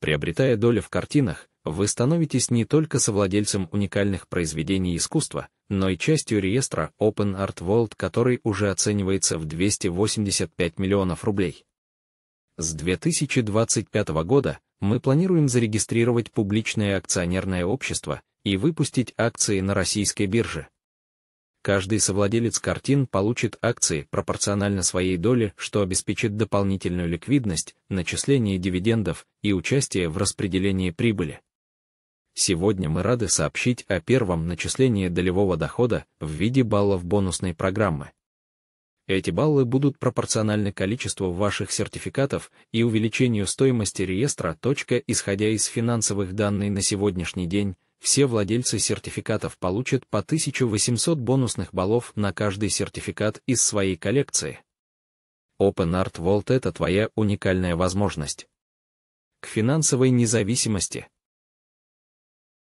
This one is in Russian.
Приобретая долю в картинах, вы становитесь не только совладельцем уникальных произведений искусства, но и частью реестра Open Art World, который уже оценивается в 285 миллионов рублей. С 2025 года мы планируем зарегистрировать публичное акционерное общество и выпустить акции на российской бирже. Каждый совладелец картин получит акции пропорционально своей доле, что обеспечит дополнительную ликвидность, начисление дивидендов и участие в распределении прибыли. Сегодня мы рады сообщить о первом начислении долевого дохода в виде баллов бонусной программы. Эти баллы будут пропорциональны количеству ваших сертификатов и увеличению стоимости реестра, точка, исходя из финансовых данных на сегодняшний день, все владельцы сертификатов получат по 1800 бонусных баллов на каждый сертификат из своей коллекции. Open Art Vault — это твоя уникальная возможность. К финансовой независимости.